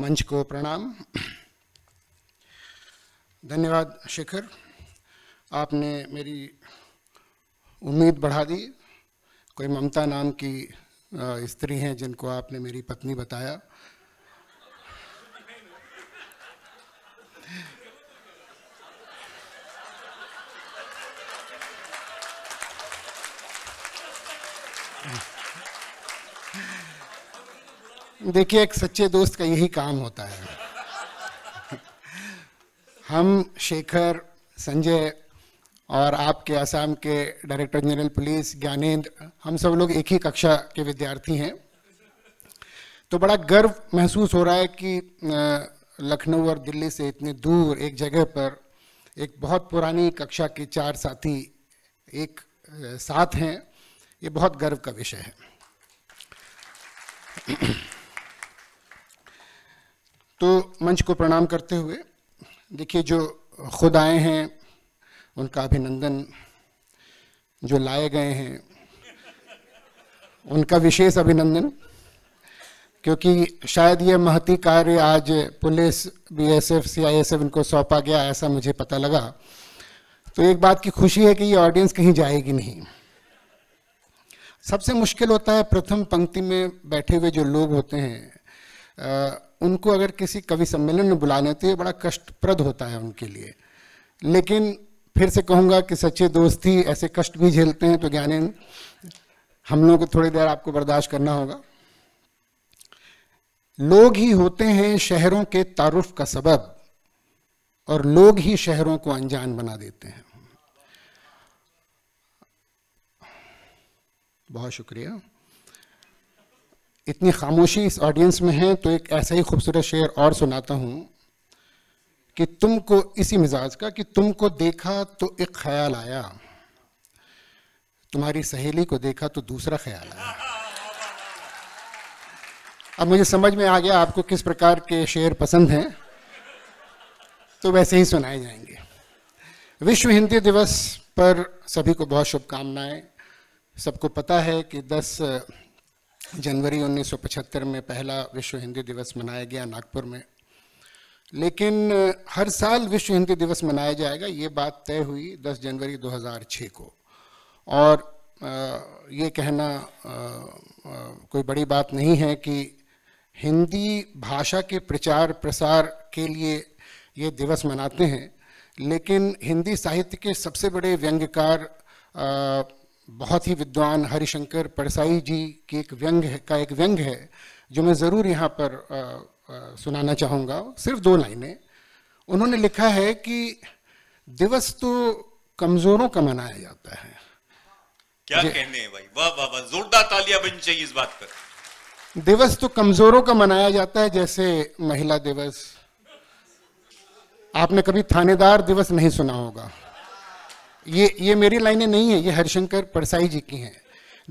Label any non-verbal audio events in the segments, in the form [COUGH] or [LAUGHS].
मंच को प्रणाम धन्यवाद शिखर आपने मेरी उम्मीद बढ़ा दी कोई ममता नाम की स्त्री हैं जिनको आपने मेरी पत्नी बताया देखिए एक सच्चे दोस्त का यही काम होता है हम शेखर संजय और आपके असम के डायरेक्टर जनरल पुलिस ज्ञानेंद्र हम सब लोग एक ही कक्षा के विद्यार्थी हैं तो बड़ा गर्व महसूस हो रहा है कि लखनऊ और दिल्ली से इतने दूर एक जगह पर एक बहुत पुरानी कक्षा के चार साथी एक साथ हैं ये बहुत गर्व का विषय है तो मंच को प्रणाम करते हुए देखिए जो खुद आए हैं उनका अभिनंदन जो लाए गए हैं उनका विशेष अभिनंदन क्योंकि शायद ये महती कार्य आज पुलिस बीएसएफ सीआईएसएफ इनको सौंपा गया ऐसा मुझे पता लगा तो एक बात की खुशी है कि ये ऑडियंस कहीं जाएगी नहीं सबसे मुश्किल होता है प्रथम पंक्ति में बैठे हुए जो लोग होते हैं उनको अगर किसी कवि सम्मेलन में बुलाने तो ये बड़ा कष्टप्रद होता है उनके लिए लेकिन फिर से कहूँगा कि सच्चे दोस्त ही ऐसे कष्ट भी झेलते हैं तो ज्ञाने हम लोगों को थोड़ी देर आपको बर्दाश्त करना होगा लोग ही होते हैं शहरों के तारुफ का सबब और लोग ही शहरों को अनजान बना देते हैं बहुत शुक्रिया इतनी खामोशी इस ऑडियंस में है तो एक ऐसा ही खूबसूरत शेर और सुनाता हूँ कि तुमको इसी मिजाज का कि तुमको देखा तो एक ख्याल आया तुम्हारी सहेली को देखा तो दूसरा ख्याल आया अब मुझे समझ में आ गया आपको किस प्रकार के शेर पसंद हैं तो वैसे ही सुनाए जाएंगे विश्व हिंदी दिवस पर सभी को बहुत शुभकामनाएं सबको पता है कि 10 जनवरी 1975 में पहला विश्व हिंदी दिवस मनाया गया नागपुर में लेकिन हर साल विश्व हिंदी दिवस मनाया जाएगा ये बात तय हुई 10 जनवरी 2006 को और ये कहना कोई बड़ी बात नहीं है कि हिंदी भाषा के प्रचार प्रसार के लिए ये दिवस मनाते हैं लेकिन हिंदी साहित्य के सबसे बड़े व्यंग्यकार बहुत ही विद्वान हरिशंकर परसाई जी की एक व्यंग है का एक व्यंग है जो मैं ज़रूर यहाँ पर आ, आ, सुनाना चाहूँगा सिर्फ दो लाइनें उन्होंने लिखा है कि दिवस तो कमज़ोरों का मनाया जाता है क्या कहने हैं भाई वाह वाह वाह जोरदार तालियां बजनी चाहिए इस बात पर दिवस तो कमज़ोरों का मनाया जाता है जैसे महिला दिवस आपने कभी थानेदार दिवस नहीं सुना होगा ये ये मेरी लाइनें नहीं है ये हरिशंकर परसाई जी की हैं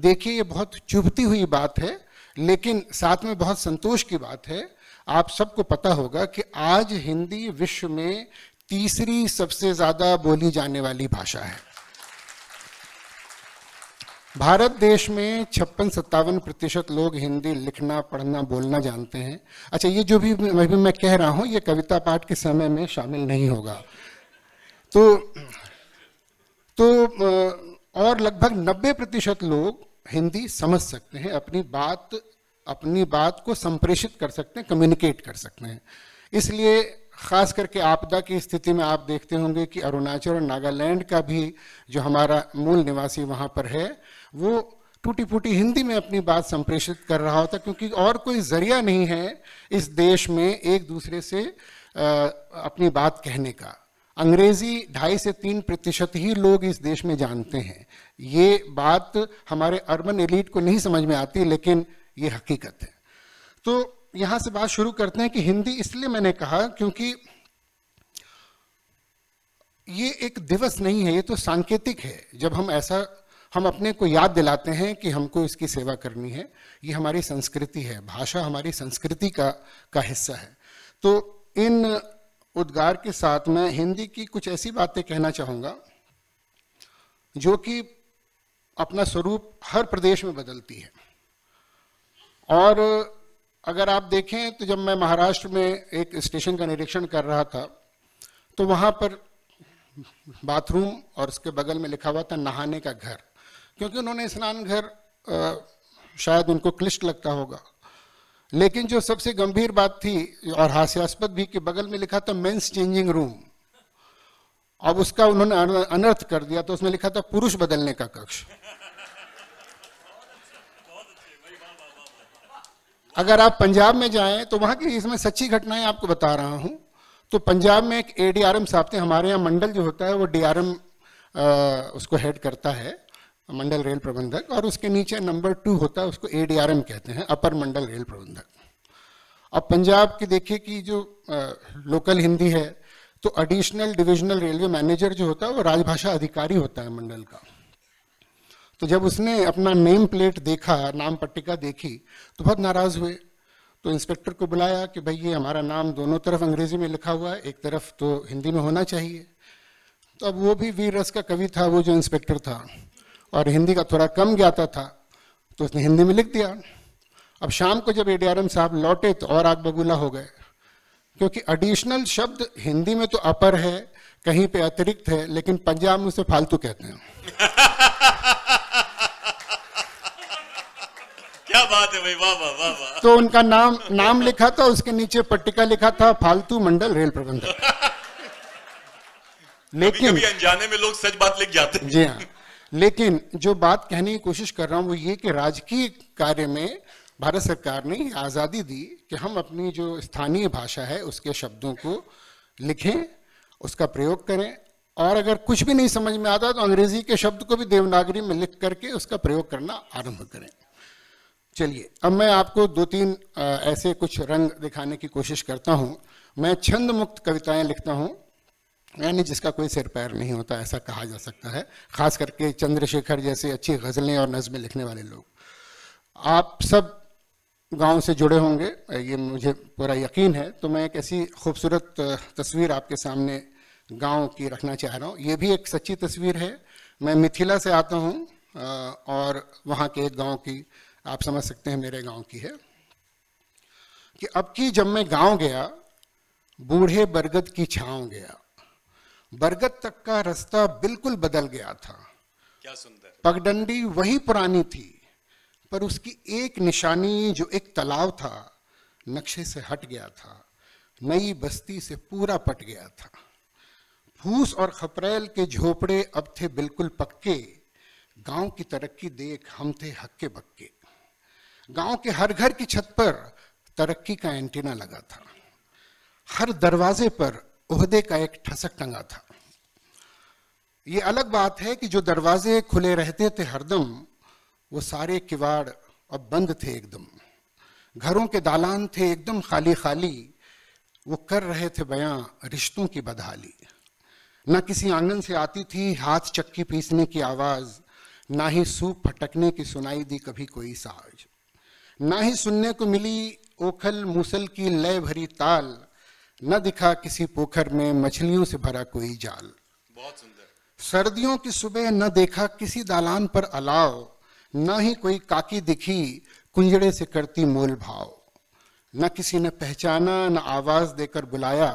देखिए ये बहुत चुभती हुई बात है लेकिन साथ में बहुत संतोष की बात है आप सबको पता होगा कि आज हिंदी विश्व में तीसरी सबसे ज़्यादा बोली जाने वाली भाषा है भारत देश में छप्पन सत्तावन प्रतिशत लोग हिंदी लिखना पढ़ना बोलना जानते हैं अच्छा ये जो भी अभी मैं कह रहा हूँ ये कविता पाठ के समय में शामिल नहीं होगा तो तो और लगभग 90 प्रतिशत लोग हिंदी समझ सकते हैं अपनी बात अपनी बात को संप्रेषित कर सकते हैं कम्युनिकेट कर सकते हैं इसलिए खास करके आपदा की स्थिति में आप देखते होंगे कि अरुणाचल और नागालैंड का भी जो हमारा मूल निवासी वहाँ पर है वो टूटी फूटी हिंदी में अपनी बात संप्रेषित कर रहा होता क्योंकि और कोई जरिया नहीं है इस देश में एक दूसरे से अपनी बात कहने का अंग्रेजी ढाई से तीन प्रतिशत ही लोग इस देश में जानते हैं ये बात हमारे अर्बन एलिट को नहीं समझ में आती लेकिन ये हकीकत है तो यहाँ से बात शुरू करते हैं कि हिंदी इसलिए मैंने कहा क्योंकि ये एक दिवस नहीं है ये तो सांकेतिक है जब हम ऐसा हम अपने को याद दिलाते हैं कि हमको इसकी सेवा करनी है ये हमारी संस्कृति है भाषा हमारी संस्कृति का का हिस्सा है तो इन उद्गार के साथ मैं हिंदी की कुछ ऐसी बातें कहना चाहूँगा जो कि अपना स्वरूप हर प्रदेश में बदलती है और अगर आप देखें तो जब मैं महाराष्ट्र में एक स्टेशन का निरीक्षण कर रहा था तो वहाँ पर बाथरूम और उसके बगल में लिखा हुआ था नहाने का घर क्योंकि उन्होंने स्नान घर शायद उनको क्लिष्ट लगता होगा लेकिन जो सबसे गंभीर बात थी और हास्यास्पद भी कि बगल में लिखा था मेंस चेंजिंग रूम अब उसका उन्होंने अनर्थ कर दिया तो उसमें लिखा था पुरुष बदलने का कक्ष अगर आप पंजाब में जाएं तो वहां की इसमें सच्ची घटनाएं आपको बता रहा हूं तो पंजाब में एक एडीआरएम साहब थे हमारे यहाँ मंडल जो होता है वो डीआरएम उसको हेड करता है मंडल रेल प्रबंधक और उसके नीचे नंबर टू होता है उसको ए कहते हैं अपर मंडल रेल प्रबंधक अब पंजाब की देखिए कि जो आ, लोकल हिंदी है तो एडिशनल डिविजनल रेलवे मैनेजर जो होता है वो राजभाषा अधिकारी होता है मंडल का तो जब उसने अपना नेम प्लेट देखा नाम पट्टिका देखी तो बहुत नाराज हुए तो इंस्पेक्टर को बुलाया कि भाई ये हमारा नाम दोनों तरफ अंग्रेजी में लिखा हुआ है एक तरफ तो हिंदी में होना चाहिए तो अब वो भी वीर रस का कवि था वो जो इंस्पेक्टर था और हिंदी का थोड़ा कम ज्ञाता था तो उसने हिंदी में लिख दिया अब शाम को जब ए साहब लौटे तो और आग बगुला हो गए क्योंकि एडिशनल शब्द हिंदी में तो अपर है कहीं पे अतिरिक्त है लेकिन पंजाब में उसे फालतू कहते हैं [LAUGHS] क्या बात है भाई वाह वाह वाह तो उनका नाम नाम लिखा था उसके नीचे पट्टिका लिखा था फालतू मंडल रेल प्रबंधक [LAUGHS] लेकिन कभी, अनजाने में लोग सच बात लिख जाते हैं जी हाँ लेकिन जो बात कहने की कोशिश कर रहा हूँ वो ये कि राजकीय कार्य में भारत सरकार ने आज़ादी दी कि हम अपनी जो स्थानीय भाषा है उसके शब्दों को लिखें उसका प्रयोग करें और अगर कुछ भी नहीं समझ में आता तो अंग्रेजी के शब्द को भी देवनागरी में लिख करके उसका प्रयोग करना आरंभ करें चलिए अब मैं आपको दो तीन ऐसे कुछ रंग दिखाने की कोशिश करता हूँ मैं छंद मुक्त कविताएं लिखता हूँ यानी जिसका कोई सिर पैर नहीं होता ऐसा कहा जा सकता है खास करके चंद्रशेखर जैसे अच्छी गज़लें और नज़में लिखने वाले लोग आप सब गांव से जुड़े होंगे ये मुझे पूरा यकीन है तो मैं एक ऐसी खूबसूरत तस्वीर आपके सामने गांव की रखना चाह रहा हूँ ये भी एक सच्ची तस्वीर है मैं मिथिला से आता हूँ और वहाँ के एक गाँव की आप समझ सकते हैं मेरे गाँव की है कि अब की जब मैं गाँव गया बूढ़े बरगद की छाँव गया बरगद तक का रास्ता बिल्कुल बदल गया था क्या सुंदर पगडंडी वही पुरानी थी पर उसकी एक निशानी जो एक तालाब था नक्शे से हट गया था नई बस्ती से पूरा पट गया था फूस और खपरेल के झोपड़े अब थे बिल्कुल पक्के गांव की तरक्की देख हम थे हक्के बक्के गांव के हर घर की छत पर तरक्की का एंटीना लगा था हर दरवाजे पर उहदे का एक ठसक टंगा था ये अलग बात है कि जो दरवाजे खुले रहते थे हरदम वो सारे किवाड़ अब बंद थे एकदम घरों के दालान थे एकदम खाली खाली वो कर रहे थे बयां रिश्तों की बदहाली ना किसी आंगन से आती थी हाथ चक्की पीसने की आवाज़ ना ही सूप फटकने की सुनाई दी कभी कोई साज ना ही सुनने को मिली ओखल मूसल की लय भरी ताल न दिखा किसी पोखर में मछलियों से भरा कोई जाल बहुत सुंदर सर्दियों की सुबह न देखा किसी दालान पर अलाव न ही कोई काकी दिखी कुंजड़े से करती मोल भाव न किसी ने पहचाना न आवाज देकर बुलाया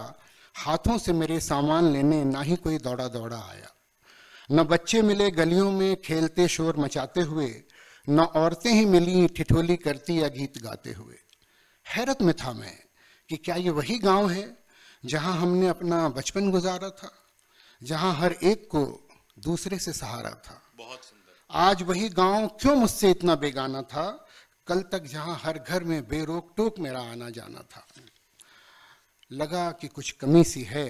हाथों से मेरे सामान लेने ना ही कोई दौड़ा दौड़ा आया न बच्चे मिले गलियों में खेलते शोर मचाते हुए न औरतें ही मिली ठिठोली करती या गीत गाते हुए हैरत में था मैं कि क्या ये वही गांव है जहां हमने अपना बचपन गुजारा था जहां हर एक को दूसरे से सहारा था बहुत सुंदर आज वही गांव क्यों मुझसे इतना बेगाना था कल तक जहां हर घर में बेरोक टोक मेरा आना जाना था लगा कि कुछ कमी सी है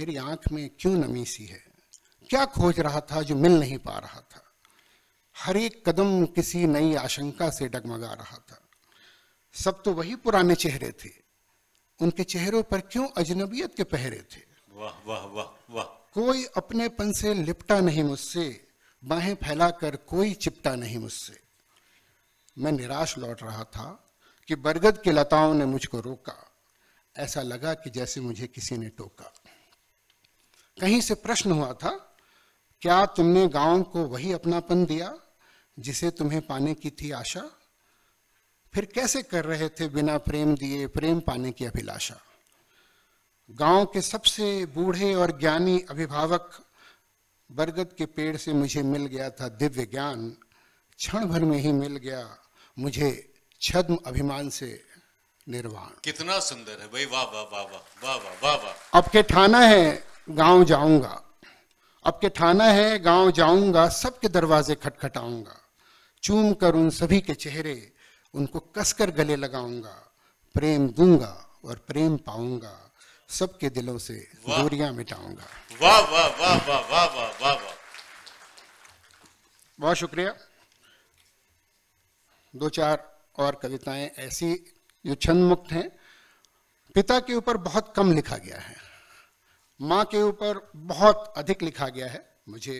मेरी आंख में क्यों नमी सी है क्या खोज रहा था जो मिल नहीं पा रहा था हर एक कदम किसी नई आशंका से डगमगा रहा था सब तो वही पुराने चेहरे थे उनके चेहरों पर क्यों अजनबियत के पहरे थे वाह वाह वाह वाह कोई अपने पन से लिपटा नहीं मुझसे बाहें फैलाकर कोई चिपटा नहीं मुझसे मैं निराश लौट रहा था कि बरगद की लताओं ने मुझको रोका ऐसा लगा कि जैसे मुझे किसी ने टोका कहीं से प्रश्न हुआ था क्या तुमने गांव को वही अपनापन दिया जिसे तुम्हें पाने की थी आशा फिर कैसे कर रहे थे बिना प्रेम दिए प्रेम पाने की अभिलाषा गांव के सबसे बूढ़े और ज्ञानी अभिभावक बरगद के पेड़ से मुझे मिल गया था दिव्य ज्ञान क्षण भर में ही मिल गया मुझे छद्म अभिमान से निर्वाण कितना सुंदर है भाई वाह वाह वाह वाह वाह वाह वाह वाह अब के ठाना है गांव जाऊंगा अब के ठाना है गांव जाऊंगा सबके दरवाजे खटखटाऊंगा चूम कर उन सभी के चेहरे उनको कसकर गले लगाऊंगा प्रेम दूंगा और प्रेम पाऊंगा सबके दिलों से दूरियां मिटाऊंगा वाह वाह वाह वाह वाह वाह वाह वाह बहुत शुक्रिया दो चार और कविताएं ऐसी जो छंद मुक्त हैं पिता के ऊपर बहुत कम लिखा गया है माँ के ऊपर बहुत अधिक लिखा गया है मुझे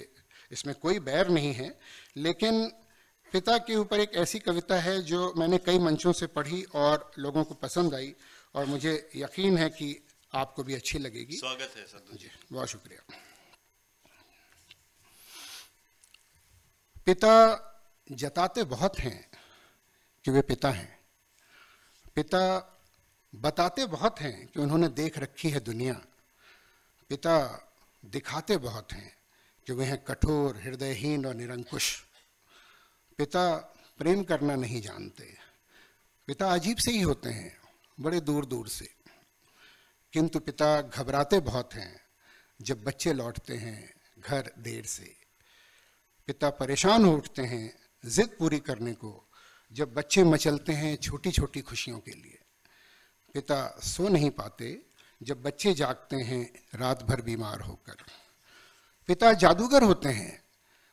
इसमें कोई बैर नहीं है लेकिन पिता के ऊपर एक ऐसी कविता है जो मैंने कई मंचों से पढ़ी और लोगों को पसंद आई और मुझे यकीन है कि आपको भी अच्छी लगेगी स्वागत है सर जी बहुत शुक्रिया पिता जताते बहुत हैं कि वे पिता हैं पिता बताते बहुत हैं कि उन्होंने देख रखी है दुनिया पिता दिखाते बहुत हैं कि वे हैं कठोर हृदयहीन और निरंकुश पिता प्रेम करना नहीं जानते पिता अजीब से ही होते हैं बड़े दूर दूर से किंतु पिता घबराते बहुत हैं जब बच्चे लौटते हैं घर देर से पिता परेशान हो उठते हैं जिद पूरी करने को जब बच्चे मचलते हैं छोटी छोटी खुशियों के लिए पिता सो नहीं पाते जब बच्चे जागते हैं रात भर बीमार होकर पिता जादूगर होते हैं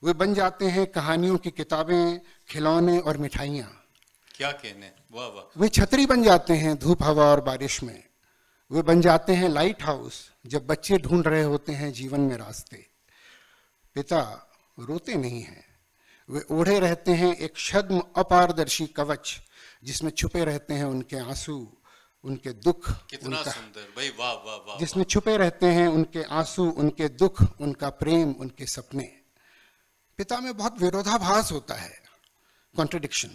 वे बन जाते हैं कहानियों की किताबें खिलौने और मिठाइयाँ क्या कहने वाह वाह वे छतरी बन जाते हैं धूप हवा और बारिश में वे बन जाते हैं लाइट हाउस जब बच्चे ढूंढ रहे होते हैं जीवन में रास्ते पिता रोते नहीं हैं वे ओढ़े रहते हैं एक छद्म अपारदर्शी कवच जिसमें छुपे रहते हैं उनके आंसू उनके दुख कितना सुंदर भाई वाह वाह वाह जिसमें छुपे रहते हैं उनके आंसू उनके दुख उनका प्रेम उनके सपने पिता में बहुत विरोधाभास होता है कॉन्ट्रडिक्शन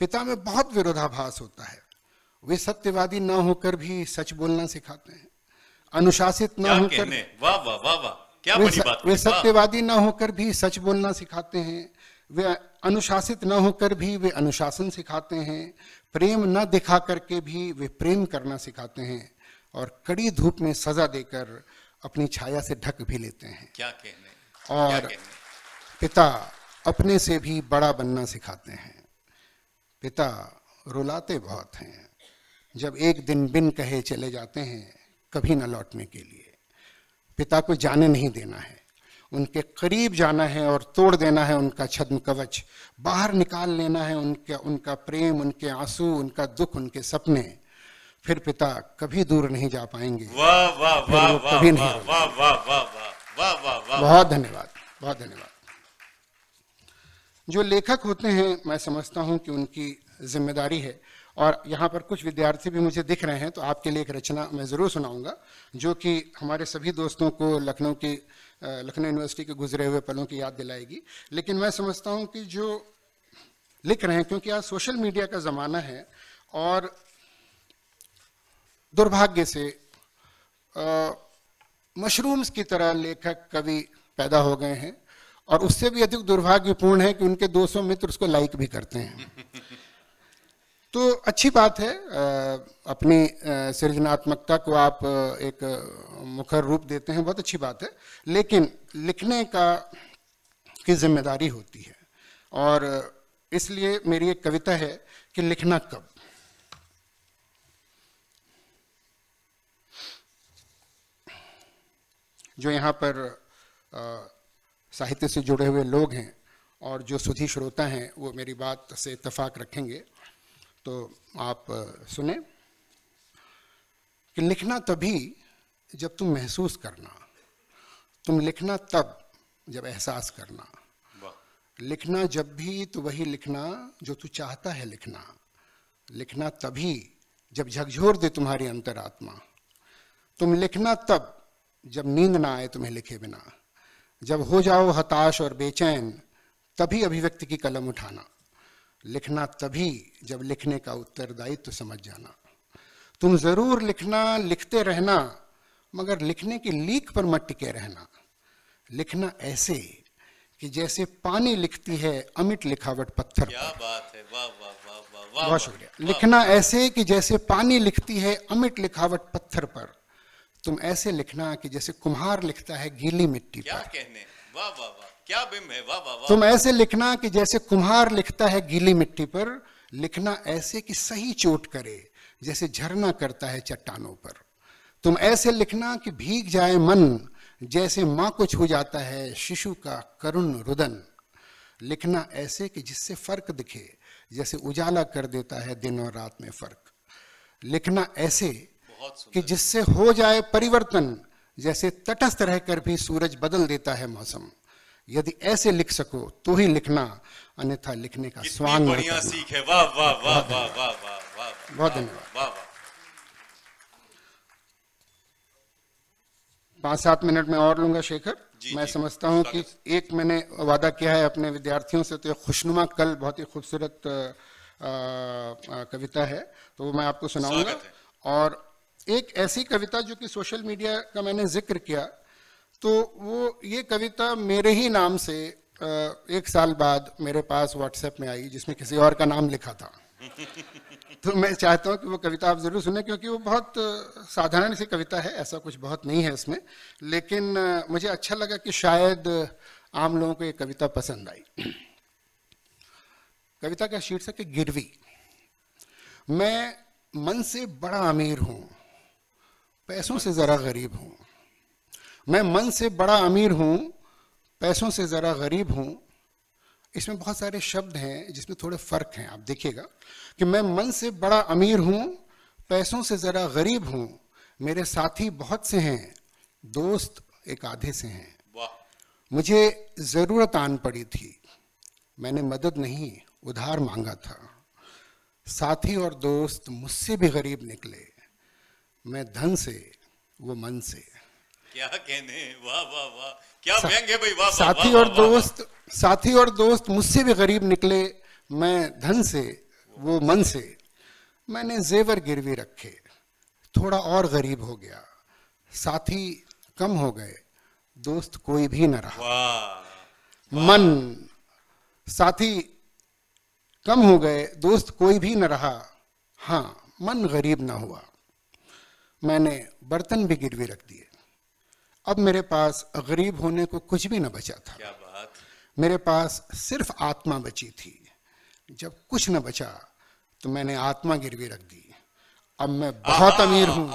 पिता में बहुत विरोधाभास होता है वे सत्यवादी ना होकर भी सच बोलना सिखाते हैं अनुशासित ना होकर वाह वाह वाह वाह क्या वे, स, बात वे सत्यवादी ना होकर भी सच बोलना सिखाते हैं वे अनुशासित ना होकर भी वे अनुशासन सिखाते हैं प्रेम न दिखा करके भी वे प्रेम करना सिखाते हैं और कड़ी धूप में सजा देकर अपनी छाया से ढक भी लेते हैं क्या कहने और क्या कहने? पिता अपने से भी बड़ा बनना सिखाते हैं पिता रुलाते बहुत हैं जब एक दिन बिन कहे चले जाते हैं कभी न लौटने के लिए पिता को जाने नहीं देना है उनके करीब जाना है और तोड़ देना है उनका छद्म कवच बाहर निकाल लेना है उनके उनका प्रेम उनके आंसू उनका दुख उनके सपने फिर पिता कभी दूर नहीं जा पाएंगे वाह वाह वाह वाह वाह वाह वाह वाह वाह वाह बहुत धन्यवाद बहुत धन्यवाद जो लेखक होते हैं मैं समझता हूँ कि उनकी जिम्मेदारी है और यहाँ पर कुछ विद्यार्थी भी मुझे दिख रहे हैं तो आपके लिए एक रचना मैं ज़रूर सुनाऊंगा जो कि हमारे सभी दोस्तों को लखनऊ की लखनऊ यूनिवर्सिटी के गुजरे हुए पलों की याद दिलाएगी लेकिन मैं समझता हूँ कि जो लिख रहे हैं क्योंकि आज सोशल मीडिया का ज़माना है और दुर्भाग्य से मशरूम्स की तरह लेखक कवि पैदा हो गए हैं और उससे भी अधिक दुर्भाग्यपूर्ण है कि उनके 200 मित्र उसको लाइक भी करते हैं [LAUGHS] तो अच्छी बात है अपनी सृजनात्मकता को आप एक मुखर रूप देते हैं बहुत अच्छी बात है लेकिन लिखने का की जिम्मेदारी होती है और इसलिए मेरी एक कविता है कि लिखना कब जो यहाँ पर साहित्य से जुड़े हुए लोग हैं और जो सुधी श्रोता हैं वो मेरी बात से इतफाक़ रखेंगे तो आप सुने कि लिखना तभी जब तुम महसूस करना तुम लिखना तब जब एहसास करना लिखना जब भी तो वही लिखना जो तू चाहता है लिखना लिखना तभी जब झकझोर दे तुम्हारी अंतरात्मा तुम लिखना तब जब नींद ना आए तुम्हें लिखे बिना जब हो जाओ हताश और बेचैन तभी अभिव्यक्ति की कलम उठाना लिखना तभी जब लिखने का उत्तरदायित्व तो समझ जाना तुम जरूर लिखना लिखते रहना मगर लिखने की लीक पर मत टिके रहना लिखना ऐसे कि जैसे पानी लिखती है अमिट लिखावट पत्थर क्या पर। बात है वाह वाह वाह वाह बहुत शुक्रिया लिखना ऐसे कि जैसे पानी लिखती है अमिट लिखावट पत्थर पर तुम ऐसे लिखना कि जैसे कुम्हार लिखता है गीली मिट्टी क्या पर। कहने वाह वाह वाह क्या बिम है वाह वाह वा, तुम ऐसे लिखना कि जैसे कुम्हार लिखता है गीली मिट्टी पर लिखना ऐसे कि सही चोट करे जैसे झरना करता है चट्टानों पर तुम ऐसे लिखना कि भीग जाए मन जैसे माँ को छू जाता है शिशु का करुण रुदन लिखना ऐसे कि जिससे फर्क दिखे जैसे उजाला कर देता है दिन और रात में फर्क लिखना ऐसे कि जिससे हो जाए परिवर्तन जैसे तटस्थ रहकर भी सूरज बदल देता है मौसम यदि ऐसे लिख सको तो ही लिखना अन्यथा लिखने का स्वांग बढ़िया सीख है वाह वाह वाह वाह वाह वाह बहुत धन्यवाद पांच सात मिनट में और लूंगा शेखर जी, मैं जी, समझता हूं कि एक मैंने वादा किया है अपने विद्यार्थियों से तो खुशनुमा कल बहुत ही खूबसूरत कविता है तो मैं आपको सुनाऊंगा और एक ऐसी कविता जो कि सोशल मीडिया का मैंने जिक्र किया तो वो ये कविता मेरे ही नाम से एक साल बाद मेरे पास व्हाट्सएप में आई जिसमें किसी और का नाम लिखा था तो मैं चाहता हूँ कि वो कविता आप ज़रूर सुने क्योंकि वो बहुत साधारण सी कविता है ऐसा कुछ बहुत नहीं है इसमें लेकिन मुझे अच्छा लगा कि शायद आम लोगों को ये कविता पसंद आई कविता का शीर्षक है गिरवी मैं मन से बड़ा अमीर हूँ पैसों से ज़रा गरीब हूँ मैं मन से बड़ा अमीर हूँ पैसों से ज़रा गरीब हूँ इसमें बहुत सारे शब्द हैं जिसमें थोड़े फ़र्क हैं आप देखिएगा कि मैं मन से बड़ा अमीर हूँ पैसों से ज़रा गरीब हूँ मेरे साथी बहुत से हैं दोस्त एक आधे से हैं मुझे ज़रूरत आन पड़ी थी मैंने मदद नहीं उधार मांगा था साथी और दोस्त मुझसे भी गरीब निकले मैं धन से वो मन से क्या कहने वाह वाह वाह क्या सा, भाई वाह साथी और दोस्त साथी और दोस्त मुझसे भी गरीब निकले मैं धन से वो मन से मैंने जेवर गिरवी रखे थोड़ा और गरीब हो गया साथी कम हो गए दोस्त कोई भी न रहा वाह मन साथी कम हो गए दोस्त कोई भी न रहा हाँ मन गरीब ना हुआ मैंने बर्तन भी गिरवी रख दिए अब मेरे पास गरीब होने को कुछ भी ना बचा था क्या बात मेरे पास सिर्फ आत्मा बची थी जब कुछ न बचा तो मैंने आत्मा गिरवी रख दी अब मैं बहुत अमीर हूं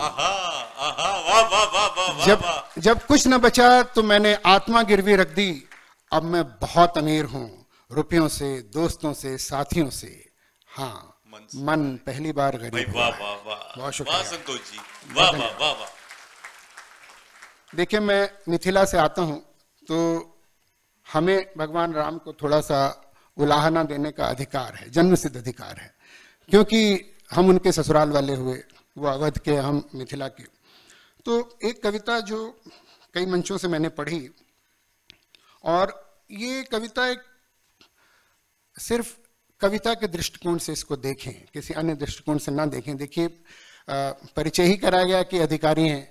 जब जब कुछ न बचा तो मैंने आत्मा गिरवी रख दी अब मैं बहुत अमीर हूं रुपयों से दोस्तों से साथियों से हाँ मन मन पहली बार गरीब वाह वाह वाह बहुत शुक्रिया संतोष जी वाह वाह वाह वाह देखिए मैं मिथिला से आता हूँ तो हमें भगवान राम को थोड़ा सा उलाहना देने का अधिकार है जन्म सिद्ध अधिकार है क्योंकि हम उनके ससुराल वाले हुए वो अवध के हम मिथिला के तो एक कविता जो कई मंचों से मैंने पढ़ी और ये कविता एक सिर्फ कविता के दृष्टिकोण से इसको देखें किसी अन्य दृष्टिकोण से ना देखें देखिए परिचय ही कराया गया कि अधिकारी हैं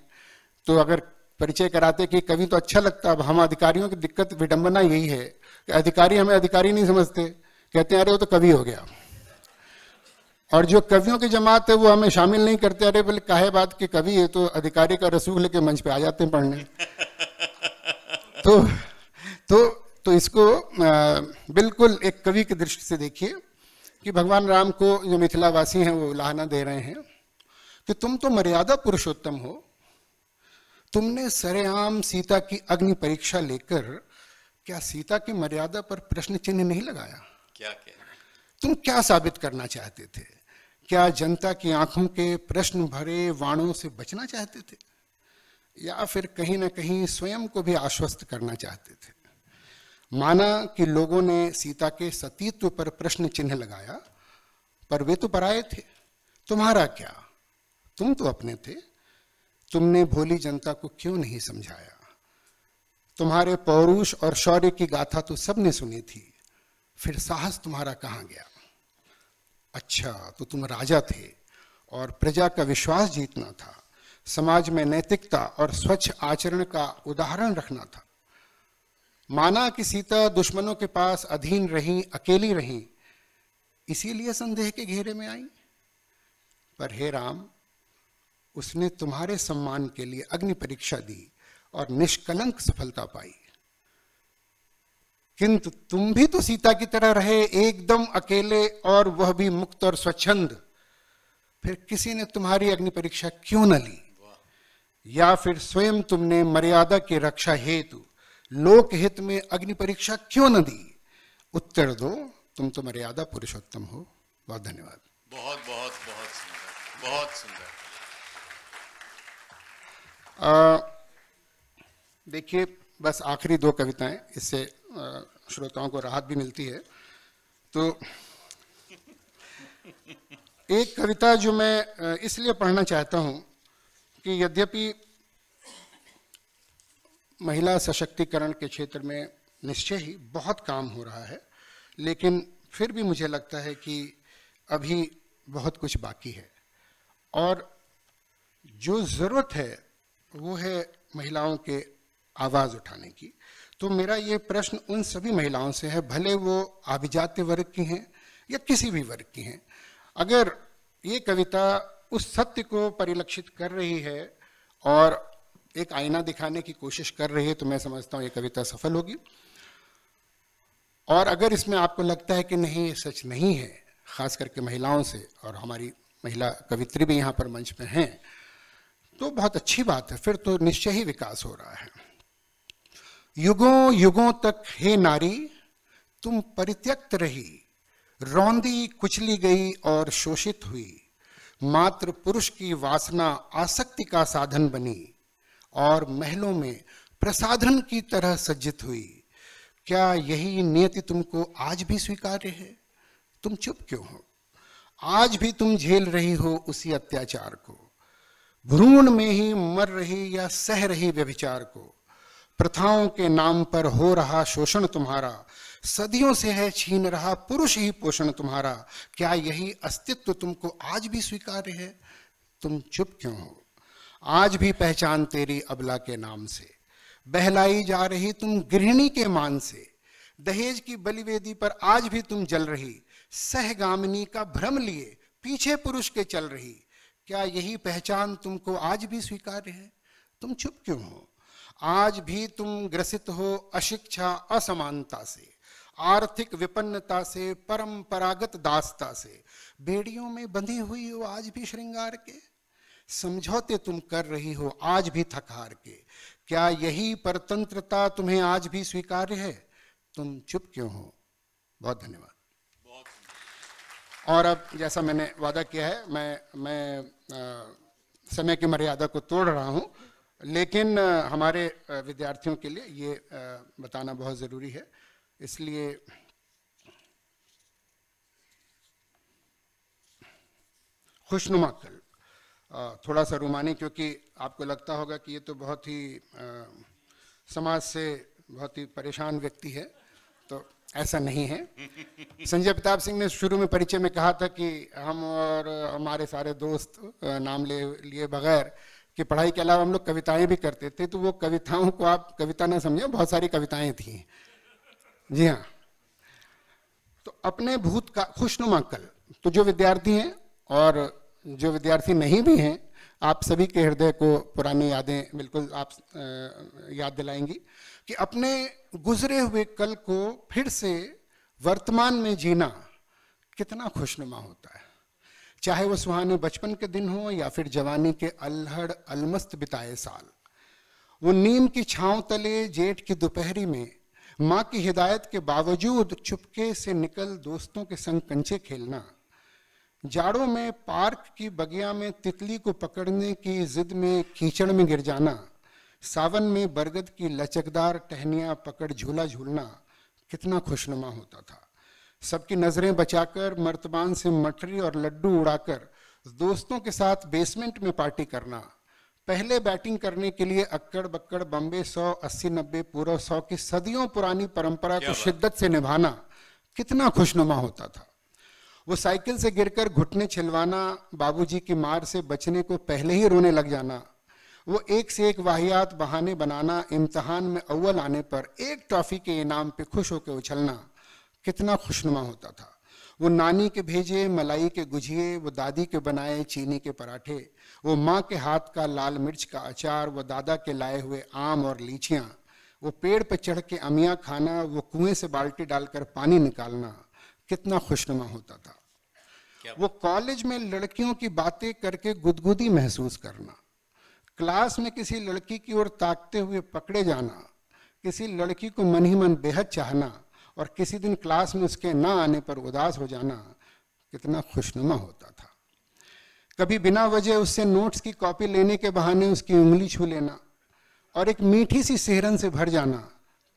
तो अगर परिचय कराते कि कवि तो अच्छा लगता अब हम अधिकारियों की दिक्कत विडंबना यही है कि अधिकारी हमें अधिकारी नहीं समझते कहते हैं अरे वो तो कवि हो गया और जो कवियों की जमात है वो हमें शामिल नहीं करते अरे बोले काहे बात के कवि है तो अधिकारी का रसूख लेके मंच पे आ जाते हैं पढ़ने तो तो तो इसको बिल्कुल एक कवि की दृष्टि से देखिए कि भगवान राम को जो मिथिलावासी हैं वो लाहना दे रहे हैं कि तुम तो मर्यादा पुरुषोत्तम हो तुमने सरेआम सीता की अग्नि परीक्षा लेकर क्या सीता की मर्यादा पर प्रश्न चिन्ह नहीं लगाया क्या क्या तुम क्या साबित करना चाहते थे क्या जनता की आंखों के प्रश्न भरे वाणों से बचना चाहते थे या फिर कहीं ना कहीं स्वयं को भी आश्वस्त करना चाहते थे माना कि लोगों ने सीता के सतीत्व पर प्रश्न चिन्ह लगाया पर वे तो पराये थे तुम्हारा क्या तुम तो अपने थे तुमने भोली जनता को क्यों नहीं समझाया तुम्हारे पौरुष और शौर्य की गाथा तो सबने सुनी थी फिर साहस तुम्हारा कहाँ गया अच्छा तो तुम राजा थे और प्रजा का विश्वास जीतना था समाज में नैतिकता और स्वच्छ आचरण का उदाहरण रखना था माना कि सीता दुश्मनों के पास अधीन रही अकेली रही इसीलिए संदेह के घेरे में आई पर हे राम उसने तुम्हारे सम्मान के लिए अग्नि परीक्षा दी और निष्कलंक सफलता पाई किंतु तुम भी तो सीता की तरह रहे एकदम अकेले और वह भी मुक्त और स्वच्छंद फिर किसी ने तुम्हारी अग्नि परीक्षा क्यों न ली या फिर स्वयं तुमने मर्यादा की रक्षा हेतु लोक हित में अग्नि परीक्षा क्यों न दी उत्तर दो तुम तो मर्यादा पुरुषोत्तम हो बहुत धन्यवाद बहुत बहुत बहुत सुंदर बहुत सुंदर देखिए बस आखिरी दो कविताएं इससे श्रोताओं को राहत भी मिलती है तो एक कविता जो मैं इसलिए पढ़ना चाहता हूं कि यद्यपि महिला सशक्तिकरण के क्षेत्र में निश्चय ही बहुत काम हो रहा है लेकिन फिर भी मुझे लगता है कि अभी बहुत कुछ बाकी है और जो ज़रूरत है वो है महिलाओं के आवाज़ उठाने की तो मेरा ये प्रश्न उन सभी महिलाओं से है भले वो आभिजात्य वर्ग की हैं या किसी भी वर्ग की हैं अगर ये कविता उस सत्य को परिलक्षित कर रही है और एक आईना दिखाने की कोशिश कर रही है तो मैं समझता हूँ ये कविता सफल होगी और अगर इसमें आपको लगता है कि नहीं ये सच नहीं है ख़ास करके महिलाओं से और हमारी महिला कवित्री भी यहाँ पर मंच पे हैं तो बहुत अच्छी बात है फिर तो निश्चय ही विकास हो रहा है युगों युगों तक हे नारी तुम परित्यक्त रही रौंदी कुचली गई और शोषित हुई मात्र पुरुष की वासना आसक्ति का साधन बनी और महलों में प्रसाधन की तरह सज्जित हुई क्या यही नियति तुमको आज भी स्वीकार्य है तुम चुप क्यों हो आज भी तुम झेल रही हो उसी अत्याचार को भ्रूण में ही मर रही या सह रही व्यभिचार को प्रथाओं के नाम पर हो रहा शोषण तुम्हारा सदियों से है छीन रहा पुरुष ही पोषण तुम्हारा क्या यही अस्तित्व तुमको आज भी स्वीकार्य है तुम चुप क्यों हो आज भी पहचान तेरी अबला के नाम से बहलाई जा रही तुम गृहिणी के मान से दहेज की बलिवेदी पर आज भी तुम जल रही सहगामिनी का भ्रम लिए पीछे पुरुष के चल रही क्या यही पहचान तुमको आज भी स्वीकार है तुम चुप क्यों हो आज भी तुम ग्रसित हो अशिक्षा असमानता से आर्थिक विपन्नता से परंपरागत दासता से बेड़ियों में बंधी हुई हो आज भी श्रृंगार के समझौते तुम कर रही हो आज भी थक हार के क्या यही परतंत्रता तुम्हें आज भी स्वीकार्य है तुम चुप क्यों हो बहुत धन्यवाद और अब जैसा मैंने वादा किया है मैं मैं आ, समय की मर्यादा को तोड़ रहा हूं लेकिन आ, हमारे विद्यार्थियों के लिए ये आ, बताना बहुत ज़रूरी है इसलिए खुशनुमा कल थोड़ा सा रुमानी क्योंकि आपको लगता होगा कि ये तो बहुत ही समाज से बहुत ही परेशान व्यक्ति है तो ऐसा नहीं है [LAUGHS] संजय प्रताप सिंह ने शुरू में परिचय में कहा था कि हम और हमारे सारे दोस्त नाम ले लिए बगैर कि पढ़ाई के अलावा हम लोग कविताएं भी करते थे तो वो कविताओं को आप कविता ना समझें बहुत सारी कविताएं थी जी हाँ तो अपने भूत का खुशनुमा कल तो जो विद्यार्थी हैं और जो विद्यार्थी नहीं भी हैं आप सभी के हृदय को पुरानी यादें बिल्कुल आप याद दिलाएंगी कि अपने गुजरे हुए कल को फिर से वर्तमान में जीना कितना खुशनुमा होता है चाहे वो सुहाने बचपन के दिन हो या फिर जवानी के अल्हड़ अलमस्त बिताए साल वो नीम की छांव तले जेठ की दोपहरी में माँ की हिदायत के बावजूद चुपके से निकल दोस्तों के संग कंचे खेलना जाड़ों में पार्क की बगिया में तितली को पकड़ने की जिद में कीचड़ में गिर जाना सावन में बरगद की लचकदार टहनिया पकड़ झूला झूलना कितना खुशनुमा होता था सबकी नज़रें बचाकर मर्तबान से मटरी और लड्डू उड़ाकर दोस्तों के साथ बेसमेंट में पार्टी करना पहले बैटिंग करने के लिए अक्कड़ बक्कड़ बम्बे सौ अस्सी नब्बे पूरा सौ की सदियों पुरानी परंपरा को शिद्दत से निभाना कितना खुशनुमा होता था वो साइकिल से गिरकर घुटने छिलवाना बाबूजी की मार से बचने को पहले ही रोने लग जाना वो एक से एक वाहियात बहाने बनाना इम्तहान में अव्वल आने पर एक ट्रॉफ़ी के इनाम पे खुश होकर उछलना कितना खुशनुमा होता था वो नानी के भेजे मलाई के गुजिए वो दादी के बनाए चीनी के पराठे वो माँ के हाथ का लाल मिर्च का अचार वो दादा के लाए हुए आम और लीचियाँ वो पेड़ पर पे चढ़ के अमियाँ खाना वो कुएं से बाल्टी डालकर पानी निकालना कितना खुशनुमा होता था वो कॉलेज में लड़कियों की बातें करके गुदगुदी महसूस करना क्लास में किसी लड़की की ओर ताकते हुए पकड़े जाना किसी लड़की को मन ही मन बेहद चाहना और किसी दिन क्लास में उसके ना आने पर उदास हो जाना कितना खुशनुमा होता था कभी बिना वजह उससे नोट्स की कॉपी लेने के बहाने उसकी उंगली छू लेना और एक मीठी सी सेहरन से भर जाना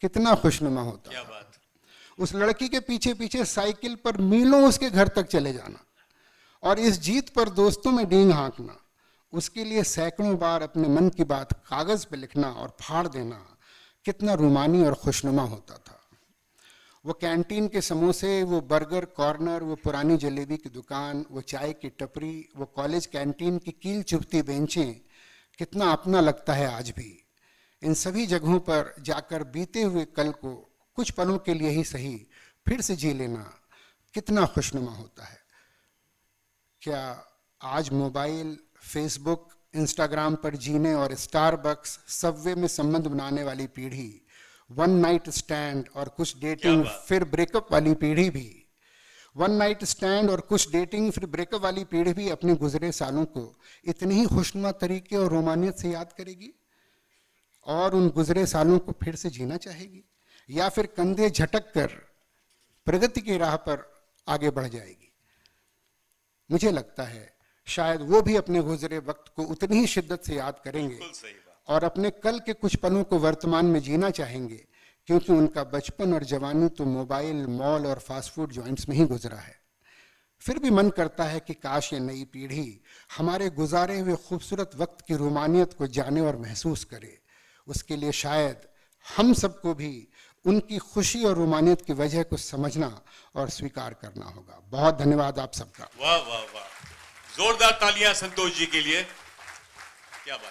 कितना खुशनुमा होता क्या बात उस लड़की के पीछे पीछे साइकिल पर मीलों उसके घर तक चले जाना और इस जीत पर दोस्तों में डींग हाँकना उसके लिए सैकड़ों बार अपने मन की बात कागज़ पर लिखना और फाड़ देना कितना रूमानी और खुशनुमा होता था वो कैंटीन के समोसे वो बर्गर कॉर्नर वो पुरानी जलेबी की दुकान वो चाय की टपरी वो कॉलेज कैंटीन की कील चुभती बेंचें कितना अपना लगता है आज भी इन सभी जगहों पर जाकर बीते हुए कल को कुछ पलों के लिए ही सही फिर से जी लेना कितना खुशनुमा होता है क्या आज मोबाइल फेसबुक इंस्टाग्राम पर जीने और स्टारबक्स सबवे में संबंध बनाने वाली पीढ़ी वन नाइट स्टैंड और कुछ डेटिंग फिर ब्रेकअप वाली पीढ़ी भी वन नाइट स्टैंड और कुछ डेटिंग फिर ब्रेकअप वाली पीढ़ी भी अपने गुजरे सालों को इतनी ही खुशनुमा तरीके और रोमानियत से याद करेगी और उन गुजरे सालों को फिर से जीना चाहेगी या फिर कंधे झटक कर प्रगति की राह पर आगे बढ़ जाएगी मुझे लगता है शायद वो भी अपने गुजरे वक्त को उतनी ही शिद्दत से याद करेंगे और अपने कल के कुछ पलों को वर्तमान में जीना चाहेंगे क्योंकि उनका बचपन और जवानी तो मोबाइल मॉल और फास्ट फूड जॉइंट्स में ही गुजरा है फिर भी मन करता है कि काश ये नई पीढ़ी हमारे गुजारे हुए खूबसूरत वक्त की रूमानियत को जाने और महसूस करे उसके लिए शायद हम सबको भी उनकी खुशी और रोमानियत की वजह को समझना और स्वीकार करना होगा बहुत धन्यवाद आप सबका वाह वाह वाह जोरदार तालियां संतोष जी के लिए क्या बात